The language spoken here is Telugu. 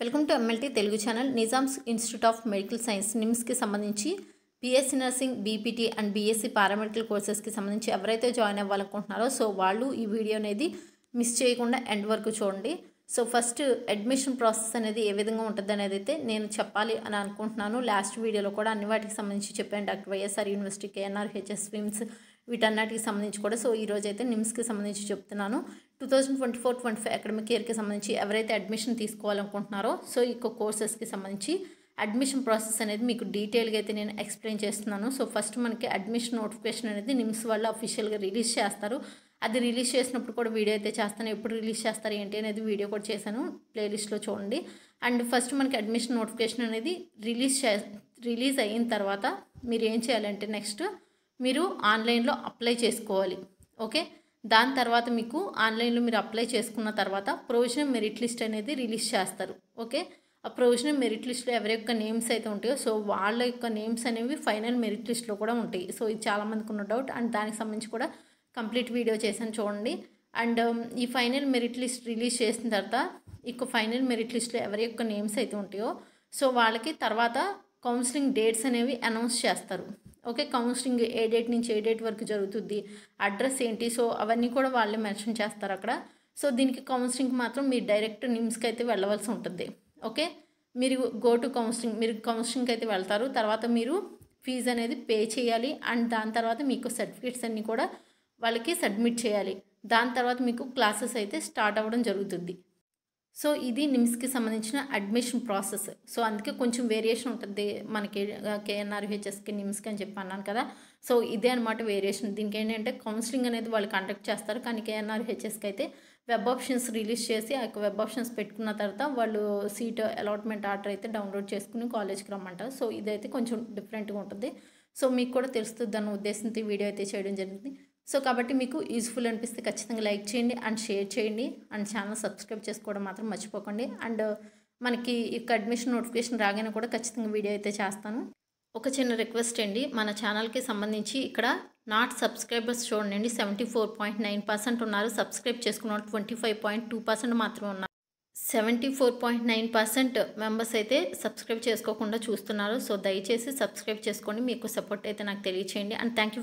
welcome to MLT Telugu channel Nizam's institute of medical science నిమ్స్కి సంబంధించి BSc nursing BPT and BSc paramedical కోర్సెస్కి సంబంధించి ఎవరైతే జాయిన్ అవ్వాలనుకుంటున్నారో సో వాళ్ళు ఈ వీడియో అనేది మిస్ చేయకుండా ఎండ్ వరకు చూడండి సో ఫస్ట్ అడ్మిషన్ ప్రాసెస్ అనేది ఏ విధంగా ఉంటుంది అనేది అయితే నేను చెప్పాలి అని అనుకుంటున్నాను లాస్ట్ వీడియోలో కూడా అన్ని వాటికి సంబంధించి చెప్పాను doctor YSR university KNR HS VIMS వీటన్నిటికి సంబంధించి కూడా సో ఈరోజు అయితే నిమ్స్కి సంబంధించి చెప్తున్నాను two thousand twenty four twenty five academic ఇయర్కి సంబంధించి ఎవరైతే అడ్మిషన్ తీసుకోవాలనుకుంటున్నారో సో ఈ కోర్సెస్కి సంబంధించి అడ్మిషన్ ప్రాసెస్ అనేది మీకు డీటెయిల్గా అయితే నేను ఎక్స్ప్లెయిన్ చేస్తున్నాను సో ఫస్ట్ మనకి అడ్మిషన్ నోటిఫికేషన్ అనేది నిమ్స్ వల్ల అఫీషియల్గా రిలీజ్ చేస్తారు అది రిలీజ్ చేసినప్పుడు కూడా వీడియో అయితే చేస్తాను ఎప్పుడు రిలీజ్ చేస్తారు ఏంటి అనేది వీడియో కూడా చేశాను ప్లేలిస్ట్లో చూడండి అండ్ ఫస్ట్ మనకి అడ్మిషన్ నోటిఫికేషన్ అనేది రిలీజ్ చే రిలీజ్ అయిన తర్వాత మీరు ఏం చేయాలంటే నెక్స్ట్ మీరు ఆన్లైన్లో అప్లై చేసుకోవాలి ఓకే దాని తర్వాత మీకు ఆన్లైన్లో మీరు అప్లై చేసుకున్న తర్వాత ప్రొవిజనల్ మెరిట్ లిస్ట్ అనేది రిలీజ్ చేస్తారు ఓకే ఆ ప్రొవిజనల్ మెరిట్ లిస్ట్లో ఎవరి యొక్క నేమ్స్ అయితే ఉంటాయో సో వాళ్ళ యొక్క నేమ్స్ అనేవి ఫైనల్ మెరిట్ లిస్ట్లో కూడా ఉంటాయి సో ఇది చాలామందికి ఉన్న డౌట్ అండ్ దానికి సంబంధించి కూడా కంప్లీట్ వీడియో చేశాను చూడండి అండ్ um, ఈ ఫైనల్ మెరిట్ లిస్ట్ రిలీజ్ చేసిన తర్వాత ఇక ఫైనల్ మెరిట్ లిస్ట్లో ఎవరి యొక్క నేమ్స్ అయితే ఉంటాయో సో వాళ్ళకి తర్వాత కౌన్సిలింగ్ డేట్స్ అనేవి అనౌన్స్ చేస్తారు ఓకే కౌన్సిలింగ్ ఏ డేట్ నుంచి ఏ డేట్ వరకు జరుగుతుంది అడ్రస్ ఏంటి సో అవన్నీ కూడా వాళ్ళే మెన్షన్ చేస్తారు అక్కడ సో దీనికి కౌన్సిలింగ్ మాత్రం మీరు డైరెక్ట్ నిమ్స్కి అయితే వెళ్ళవలసి ఉంటుంది ఓకే మీరు గో టు కౌన్సిలింగ్ మీరు కౌన్సిలింగ్కి అయితే వెళ్తారు తర్వాత మీరు ఫీజు అనేది పే చేయాలి అండ్ దాని తర్వాత మీకు సర్టిఫికేట్స్ అన్నీ కూడా వాళ్ళకి సబ్మిట్ చేయాలి దాని తర్వాత మీకు క్లాసెస్ అయితే స్టార్ట్ అవ్వడం జరుగుతుంది సో ఇది నిమ్స్కి సంబంధించిన అడ్మిషన్ ప్రాసెస్ సో అందుకే కొంచెం వేరియేషన్ ఉంటుంది మనకి కేఎన్ఆర్హెచ్ఎస్కి నిమ్స్కి అని చెప్పి అన్నాను కదా సో ఇదే అనమాట వేరియేషన్ దీనికి ఏంటంటే కౌన్సిలింగ్ అనేది వాళ్ళు కండక్ట్ చేస్తారు కానీ కేఎన్ఆర్హెచ్ఎస్కి అయితే వెబ్ ఆప్షన్స్ రిలీజ్ చేసి ఆ యొక్క వెబ్ ఆప్షన్స్ పెట్టుకున్న తర్వాత వాళ్ళు సీట్ అలాట్మెంట్ ఆర్డర్ అయితే డౌన్లోడ్ చేసుకుని కాలేజ్కి రమ్మంటారు సో ఇదైతే కొంచెం డిఫరెంట్గా ఉంటుంది సో మీకు కూడా తెలుస్తుంది అన్న ఉద్దేశంతో వీడియో అయితే చేయడం జరిగింది సో కాబట్టి మీకు యూజ్ఫుల్ అనిపిస్తే ఖచ్చితంగా లైక్ చేయండి అండ్ షేర్ చేయండి అండ్ ఛానల్ సబ్స్క్రైబ్ చేసుకోవడం మాత్రం మర్చిపోకండి అండ్ మనకి ఇక అడ్మిషన్ నోటిఫికేషన్ రాగానే కూడా ఖచ్చితంగా వీడియో అయితే చేస్తాను ఒక చిన్న రిక్వెస్ట్ అండి మన ఛానల్కి సంబంధించి ఇక్కడ నాట్ సబ్స్క్రైబర్స్ చూడండి seventy four point nine percent ఉన్నారు సబ్స్క్రైబ్ చేసుకున్న వాళ్ళు twenty five point two percent మాత్రమే ఉన్నారు seventy four point nine percent members అయితే సబ్స్క్రైబ్ చేసుకోకుండా చూస్తున్నారు సో దయచేసి సబ్స్క్రైబ్ చేసుకోండి మీకు సపోర్ట్ అయితే నాకు తెలియచేయండి అండ్ థ్యాంక్